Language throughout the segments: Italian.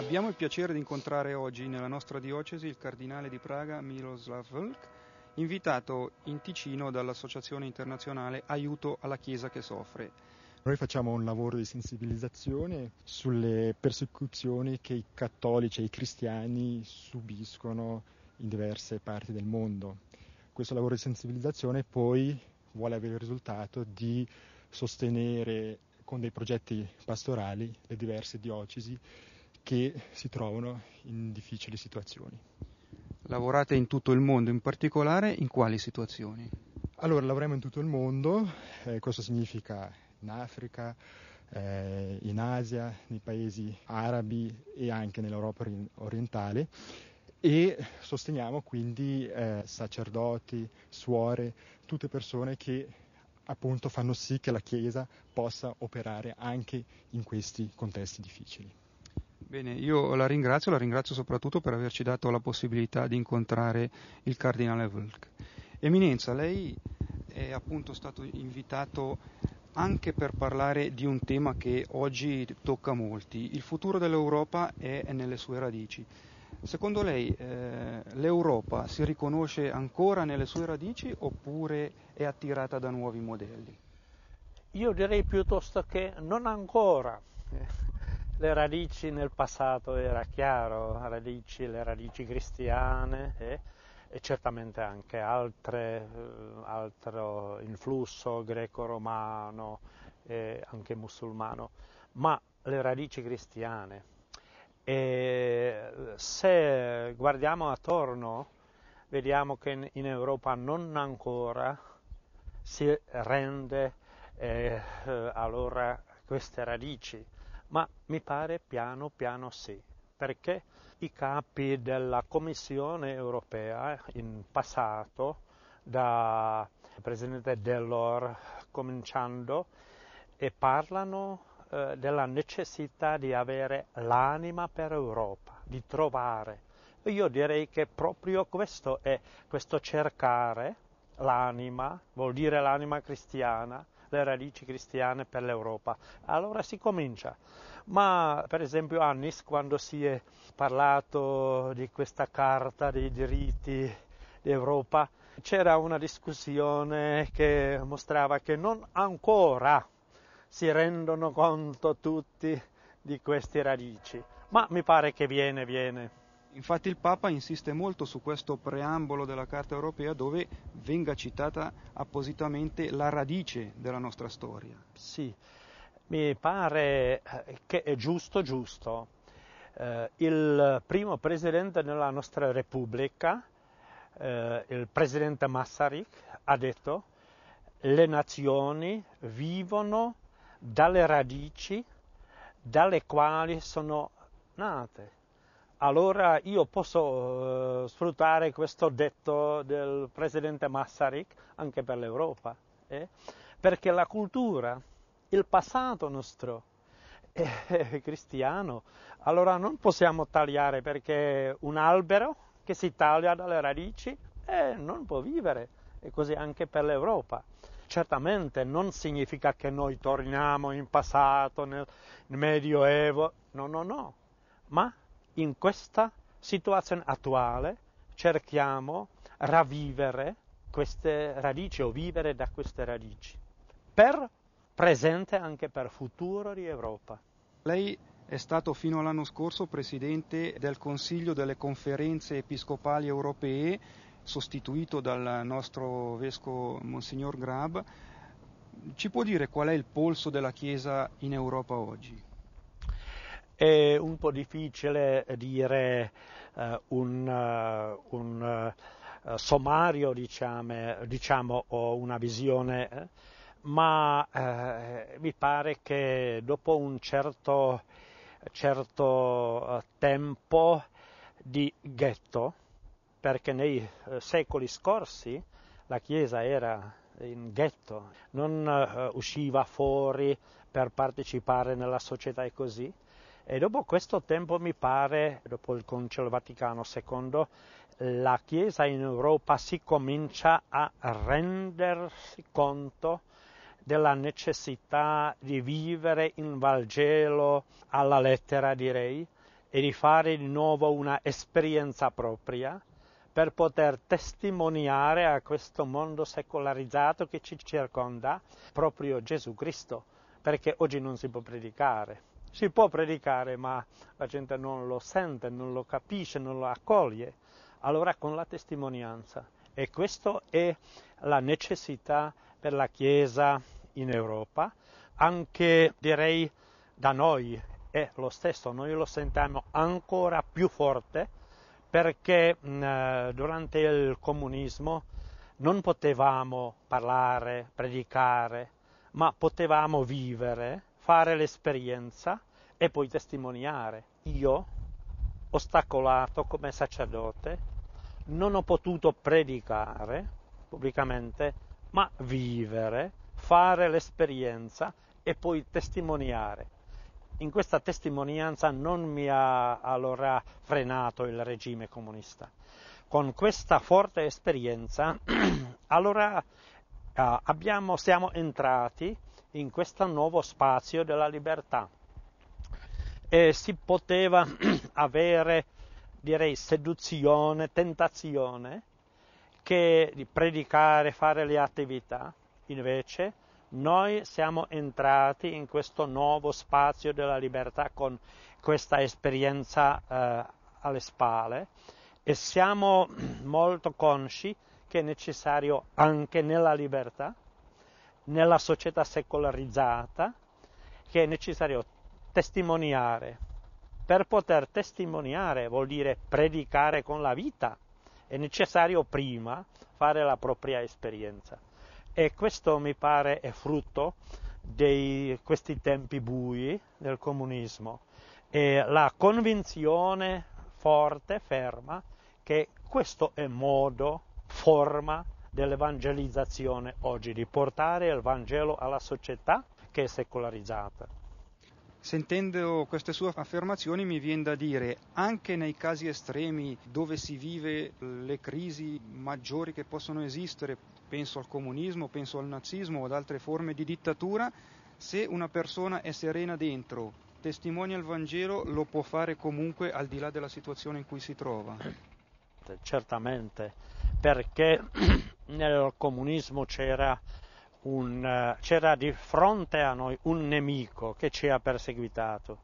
Abbiamo il piacere di incontrare oggi nella nostra diocesi il cardinale di Praga Miroslav Vlk, invitato in Ticino dall'associazione internazionale Aiuto alla Chiesa che soffre. Noi facciamo un lavoro di sensibilizzazione sulle persecuzioni che i cattolici e i cristiani subiscono in diverse parti del mondo. Questo lavoro di sensibilizzazione poi vuole avere il risultato di sostenere con dei progetti pastorali le diverse diocesi che si trovano in difficili situazioni. Lavorate in tutto il mondo, in particolare in quali situazioni? Allora, lavoriamo in tutto il mondo, eh, questo significa in Africa, eh, in Asia, nei paesi arabi e anche nell'Europa orientale e sosteniamo quindi eh, sacerdoti, suore, tutte persone che appunto fanno sì che la Chiesa possa operare anche in questi contesti difficili. Bene, io la ringrazio, la ringrazio soprattutto per averci dato la possibilità di incontrare il cardinale Volk. Eminenza, lei è appunto stato invitato anche per parlare di un tema che oggi tocca molti. Il futuro dell'Europa è nelle sue radici. Secondo lei eh, l'Europa si riconosce ancora nelle sue radici oppure è attirata da nuovi modelli? Io direi piuttosto che non ancora le radici nel passato era chiaro, radici, le radici cristiane e, eh, e certamente anche altre, eh, altro influsso greco-romano e eh, anche musulmano, ma le radici cristiane. E se guardiamo attorno vediamo che in Europa non ancora si rende eh, allora queste radici ma mi pare piano piano sì, perché i capi della Commissione europea eh, in passato, da Presidente Delors cominciando, e parlano eh, della necessità di avere l'anima per Europa, di trovare. Io direi che proprio questo è, questo cercare l'anima, vuol dire l'anima cristiana, le radici cristiane per l'Europa. Allora si comincia. Ma per esempio Annis, quando si è parlato di questa carta dei diritti d'Europa c'era una discussione che mostrava che non ancora si rendono conto tutti di queste radici, ma mi pare che viene, viene. Infatti il Papa insiste molto su questo preambolo della Carta europea dove venga citata appositamente la radice della nostra storia. Sì, mi pare eh, che è giusto, giusto. Eh, il primo presidente della nostra Repubblica, eh, il presidente Massaric, ha detto le nazioni vivono dalle radici dalle quali sono nate allora io posso eh, sfruttare questo detto del presidente Massaric anche per l'Europa, eh? perché la cultura, il passato nostro è eh, eh, cristiano, allora non possiamo tagliare perché un albero che si taglia dalle radici eh, non può vivere, e così anche per l'Europa. Certamente non significa che noi torniamo in passato, nel Medioevo, no, no, no, ma in questa situazione attuale cerchiamo ravvivere queste radici o vivere da queste radici, per presente anche per futuro di Europa. Lei è stato fino all'anno scorso presidente del Consiglio delle conferenze episcopali europee, sostituito dal nostro vescovo Monsignor Grab. Ci può dire qual è il polso della Chiesa in Europa oggi? È un po' difficile dire eh, un, eh, un uh, sommario, diciamo, diciamo, o una visione, eh, ma eh, mi pare che dopo un certo, certo eh, tempo di ghetto, perché nei secoli scorsi la Chiesa era in ghetto, non usciva fuori per partecipare nella società e così, e dopo questo tempo mi pare, dopo il Concilio Vaticano II, la Chiesa in Europa si comincia a rendersi conto della necessità di vivere in Vangelo alla lettera, direi, e di fare di nuovo una esperienza propria per poter testimoniare a questo mondo secolarizzato che ci circonda proprio Gesù Cristo, perché oggi non si può predicare. Si può predicare, ma la gente non lo sente, non lo capisce, non lo accoglie. Allora con la testimonianza. E questa è la necessità per la Chiesa in Europa, anche direi da noi è lo stesso, noi lo sentiamo ancora più forte perché mh, durante il comunismo non potevamo parlare, predicare, ma potevamo vivere fare l'esperienza e poi testimoniare. Io, ostacolato come sacerdote, non ho potuto predicare pubblicamente, ma vivere, fare l'esperienza e poi testimoniare. In questa testimonianza non mi ha allora frenato il regime comunista. Con questa forte esperienza allora eh, abbiamo, siamo entrati in questo nuovo spazio della libertà e si poteva avere, direi, seduzione, tentazione che di predicare, fare le attività. Invece noi siamo entrati in questo nuovo spazio della libertà con questa esperienza eh, alle spalle e siamo molto consci che è necessario anche nella libertà nella società secolarizzata che è necessario testimoniare. Per poter testimoniare vuol dire predicare con la vita, è necessario prima fare la propria esperienza. E questo mi pare è frutto di questi tempi bui del comunismo e la convinzione forte, ferma, che questo è modo, forma dell'evangelizzazione oggi, di portare il Vangelo alla società che è secolarizzata. Sentendo queste sue affermazioni mi viene da dire, anche nei casi estremi dove si vive le crisi maggiori che possono esistere, penso al comunismo, penso al nazismo o ad altre forme di dittatura, se una persona è serena dentro, testimonia il Vangelo, lo può fare comunque al di là della situazione in cui si trova. Certamente, perché nel comunismo c'era, un, eh, c'era di fronte a noi un nemico che ci ha perseguitato.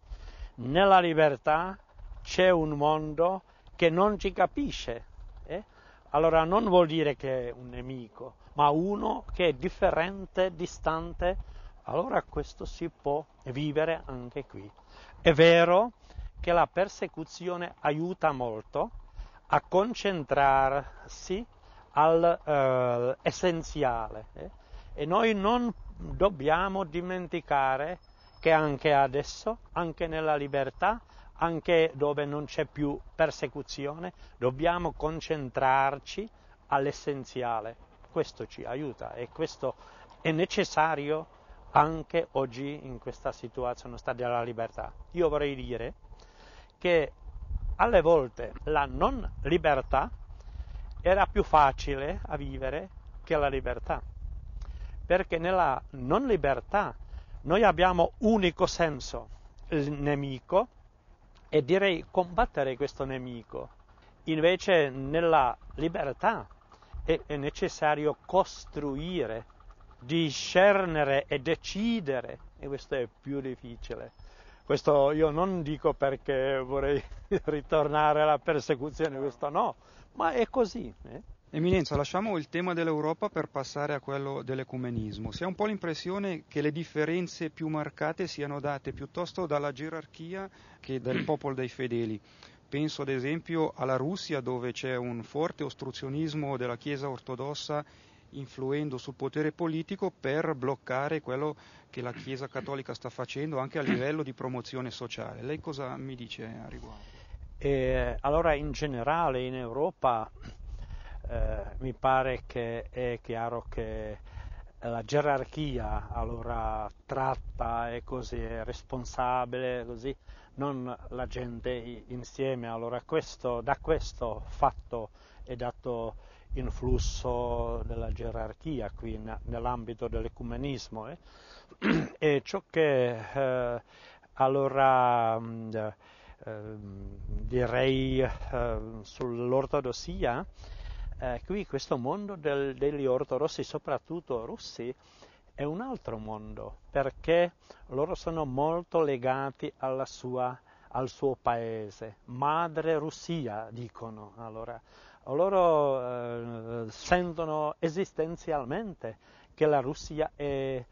Nella libertà c'è un mondo che non ci capisce. Eh? Allora non vuol dire che è un nemico, ma uno che è differente, distante, allora questo si può vivere anche qui. È vero che la persecuzione aiuta molto a concentrarsi all'essenziale. Eh, eh? E noi non dobbiamo dimenticare che anche adesso, anche nella libertà, anche dove non c'è più persecuzione, dobbiamo concentrarci all'essenziale. Questo ci aiuta e questo è necessario anche oggi in questa situazione della libertà. Io vorrei dire che alle volte la non libertà era più facile a vivere che la libertà, perché nella non libertà noi abbiamo unico senso, il nemico, e direi combattere questo nemico. Invece nella libertà è, è necessario costruire, discernere e decidere, e questo è più difficile. Questo io non dico perché vorrei ritornare alla persecuzione, questo no, ma è così. Eh? Eminenza, lasciamo il tema dell'Europa per passare a quello dell'ecumenismo. Si ha un po' l'impressione che le differenze più marcate siano date piuttosto dalla gerarchia che dal popolo dei fedeli. Penso ad esempio alla Russia dove c'è un forte ostruzionismo della Chiesa ortodossa influendo sul potere politico per bloccare quello che la Chiesa cattolica sta facendo anche a livello di promozione sociale. Lei cosa mi dice a riguardo? E allora in generale in Europa eh, mi pare che è chiaro che la gerarchia allora tratta e così è responsabile, così, non la gente insieme. Allora questo, da questo fatto è dato influsso della gerarchia qui nell'ambito dell'ecumenismo eh? e ciò che eh, allora mh, Ehm, direi ehm, sull'ortodossia, eh, qui questo mondo del, degli ortodossi, soprattutto russi, è un altro mondo perché loro sono molto legati sua, al suo paese, madre Russia dicono. Allora, loro eh, sentono esistenzialmente che la Russia è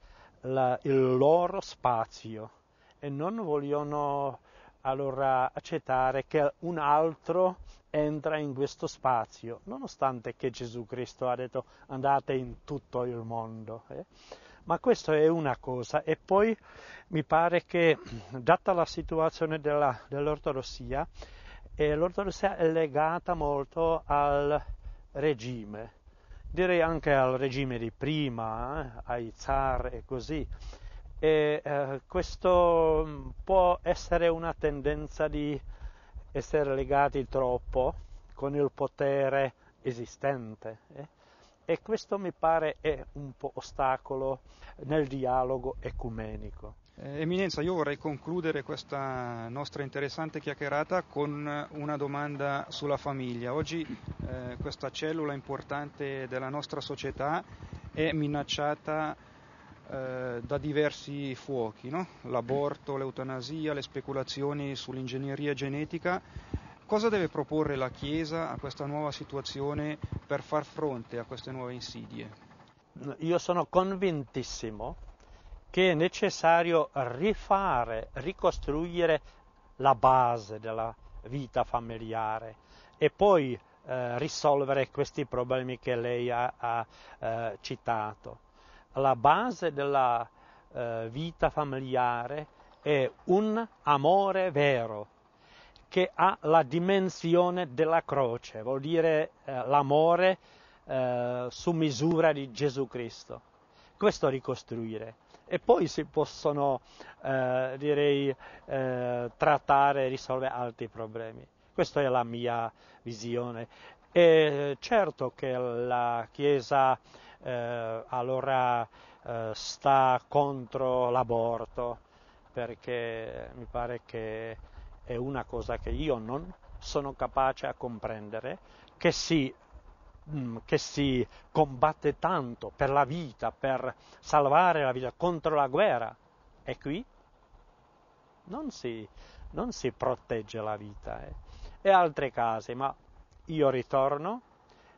la, il loro spazio e non vogliono allora accettare che un altro entra in questo spazio, nonostante che Gesù Cristo ha detto andate in tutto il mondo. Eh? Ma questa è una cosa e poi mi pare che, data la situazione della, dell'ortodossia, eh, l'ortodossia è legata molto al regime, direi anche al regime di prima, eh? ai zar e così e eh, questo mm, può essere una tendenza di essere legati troppo con il potere esistente eh? e questo mi pare è un po' ostacolo nel dialogo ecumenico. Eh, Eminenza, io vorrei concludere questa nostra interessante chiacchierata con una domanda sulla famiglia. Oggi eh, questa cellula importante della nostra società è minacciata eh, da diversi fuochi, no? l'aborto, l'eutanasia, le speculazioni sull'ingegneria genetica. Cosa deve proporre la Chiesa a questa nuova situazione per far fronte a queste nuove insidie? Io sono convintissimo che è necessario rifare, ricostruire la base della vita familiare e poi eh, risolvere questi problemi che lei ha, ha eh, citato la base della eh, vita familiare è un amore vero che ha la dimensione della croce, vuol dire eh, l'amore eh, su misura di Gesù Cristo. Questo ricostruire. E poi si possono, eh, direi, eh, trattare e risolvere altri problemi. Questa è la mia visione. E certo che la Chiesa eh, allora eh, sta contro l'aborto, perché mi pare che è una cosa che io non sono capace a comprendere, che si, mm, che si combatte tanto per la vita, per salvare la vita contro la guerra, e qui non si, non si protegge la vita. Eh. E altre case, ma io ritorno,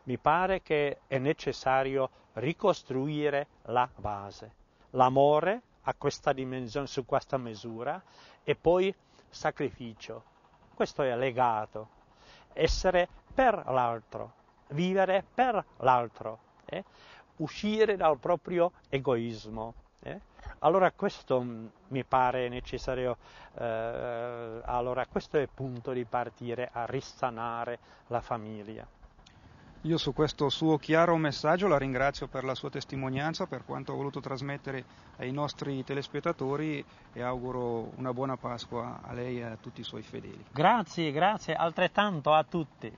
mi pare che è necessario ricostruire la base. L'amore a questa dimensione, su questa misura, e poi sacrificio. Questo è legato. Essere per l'altro, vivere per l'altro, eh? uscire dal proprio egoismo. Eh? Allora questo mm, mi pare necessario, eh, allora questo è il punto di partire a risanare la famiglia. Io su questo suo chiaro messaggio la ringrazio per la sua testimonianza, per quanto ha voluto trasmettere ai nostri telespettatori e auguro una buona Pasqua a lei e a tutti i suoi fedeli. Grazie, grazie altrettanto a tutti.